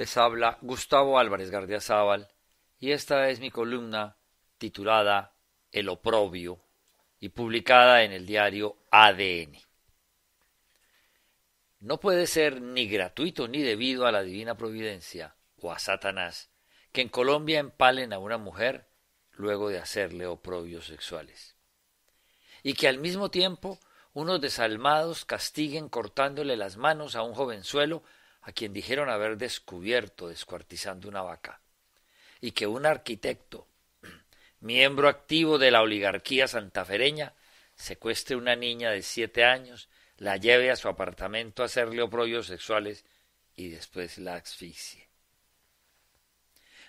Les habla Gustavo Álvarez Zaval y esta es mi columna titulada El oprobio y publicada en el diario ADN. No puede ser ni gratuito ni debido a la divina providencia o a Satanás que en Colombia empalen a una mujer luego de hacerle oprobios sexuales. Y que al mismo tiempo unos desalmados castiguen cortándole las manos a un jovenzuelo a quien dijeron haber descubierto descuartizando una vaca, y que un arquitecto, miembro activo de la oligarquía santafereña, secuestre una niña de siete años, la lleve a su apartamento a hacerle oprobios sexuales y después la asfixie.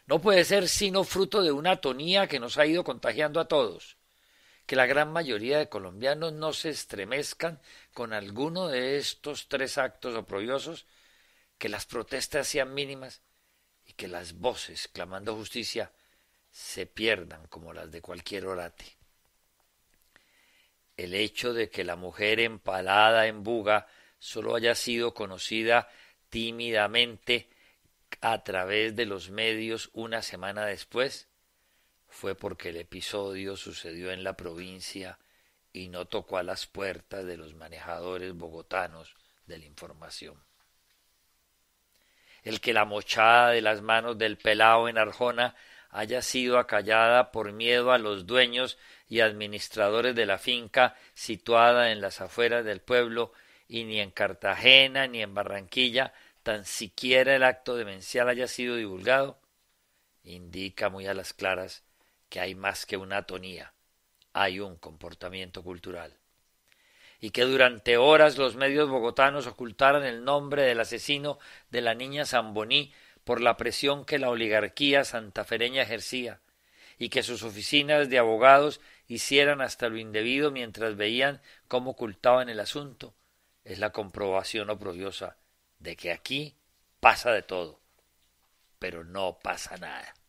No puede ser sino fruto de una atonía que nos ha ido contagiando a todos, que la gran mayoría de colombianos no se estremezcan con alguno de estos tres actos oprobiosos que las protestas sean mínimas y que las voces clamando justicia se pierdan como las de cualquier orate. El hecho de que la mujer empalada en Buga solo haya sido conocida tímidamente a través de los medios una semana después fue porque el episodio sucedió en la provincia y no tocó a las puertas de los manejadores bogotanos de la información el que la mochada de las manos del pelao en Arjona haya sido acallada por miedo a los dueños y administradores de la finca situada en las afueras del pueblo, y ni en Cartagena ni en Barranquilla tan siquiera el acto demencial haya sido divulgado, indica muy a las claras que hay más que una atonía, hay un comportamiento cultural y que durante horas los medios bogotanos ocultaran el nombre del asesino de la niña Zamboní por la presión que la oligarquía santafereña ejercía, y que sus oficinas de abogados hicieran hasta lo indebido mientras veían cómo ocultaban el asunto, es la comprobación oprobiosa de que aquí pasa de todo, pero no pasa nada.